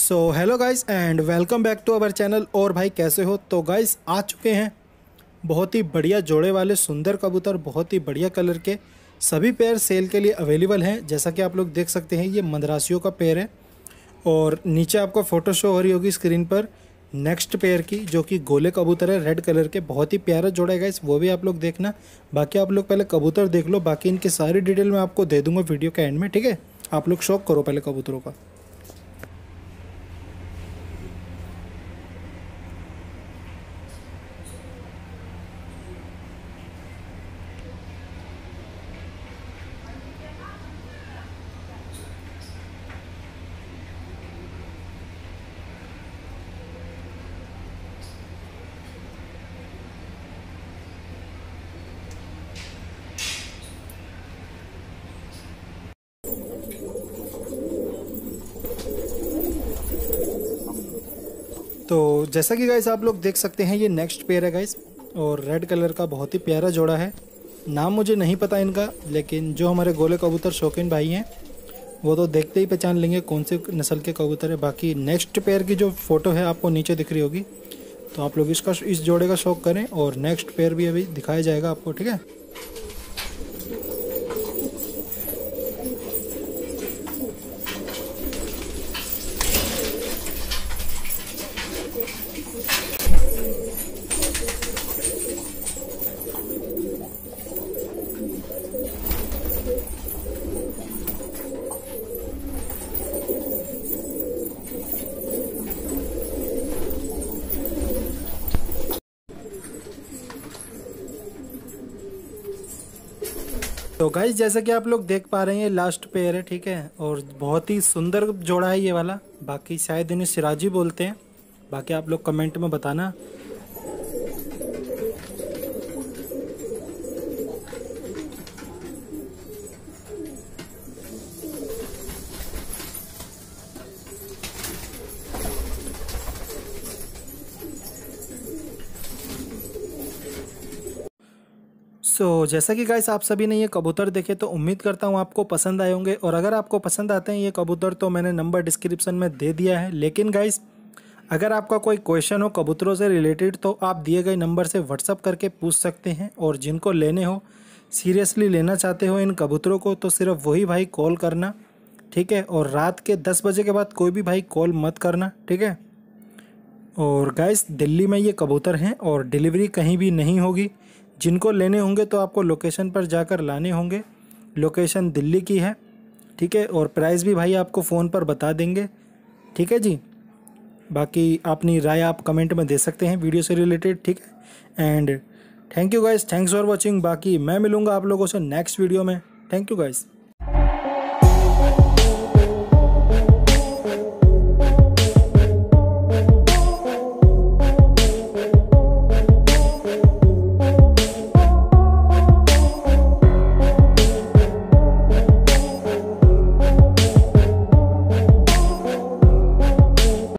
so hello guys and welcome back to our channel और भाई कैसे हो तो गाइस आ चुके हैं बहुत ही बढ़िया जोड़े वाले सुंदर कबूतर बहुत ही बढ़िया कलर के सभी पेयर सेल के लिए अवेलेबल हैं जैसा कि आप लोग देख सकते हैं ये मंदरासियों का पेयर है और नीचे आपको फ़ोटो शो हो रही होगी स्क्रीन पर नेक्स्ट पेयर की जो कि गोले कबूतर है रेड कलर के बहुत ही प्यारा जोड़ा है गाइस वो भी आप लोग देखना बाकी आप लोग पहले कबूतर देख लो बाकी इनकी सारी डिटेल मैं आपको दे दूंगा वीडियो के एंड में ठीक है आप लोग शौक करो पहले कबूतरों का तो जैसा कि गाइस आप लोग देख सकते हैं ये नेक्स्ट पेयर है गाइस और रेड कलर का बहुत ही प्यारा जोड़ा है नाम मुझे नहीं पता इनका लेकिन जो हमारे गोले कबूतर शौकीन भाई हैं वो तो देखते ही पहचान लेंगे कौन से नस्ल के कबूतर है बाकी नेक्स्ट पेयर की जो फ़ोटो है आपको नीचे दिख रही होगी तो आप लोग इसका इस जोड़े का शौक करें और नेक्स्ट पेयर भी अभी दिखाया जाएगा आपको ठीक है तो गाइज जैसा कि आप लोग देख पा रहे हैं लास्ट पेयर है ठीक है और बहुत ही सुंदर जोड़ा है ये वाला बाकी शायद इन्हें सिराजी बोलते हैं बाकी आप लोग कमेंट में बताना सो so, जैसा कि गाइस आप सभी ने ये कबूतर देखे तो उम्मीद करता हूँ आपको पसंद आए होंगे और अगर आपको पसंद आते हैं ये कबूतर तो मैंने नंबर डिस्क्रिप्शन में दे दिया है लेकिन गाइस अगर आपका कोई क्वेश्चन हो कबूतरों से रिलेटेड तो आप दिए गए नंबर से व्हाट्सअप करके पूछ सकते हैं और जिनको लेने हो सीरियसली लेना चाहते हो इन कबूतरों को तो सिर्फ वही भाई कॉल करना ठीक है और रात के दस बजे के बाद कोई भी भाई कॉल मत करना ठीक है और गाइस दिल्ली में ये कबूतर हैं और डिलीवरी कहीं भी नहीं होगी जिनको लेने होंगे तो आपको लोकेशन पर जाकर लाने होंगे लोकेशन दिल्ली की है ठीक है और प्राइस भी भाई आपको फ़ोन पर बता देंगे ठीक है जी बाकी अपनी राय आप कमेंट में दे सकते हैं वीडियो से रिलेटेड ठीक है and thank you guys thanks for watching बाकी मैं मिलूँगा आप लोगों से नेक्स्ट वीडियो में थैंक यू गाइज़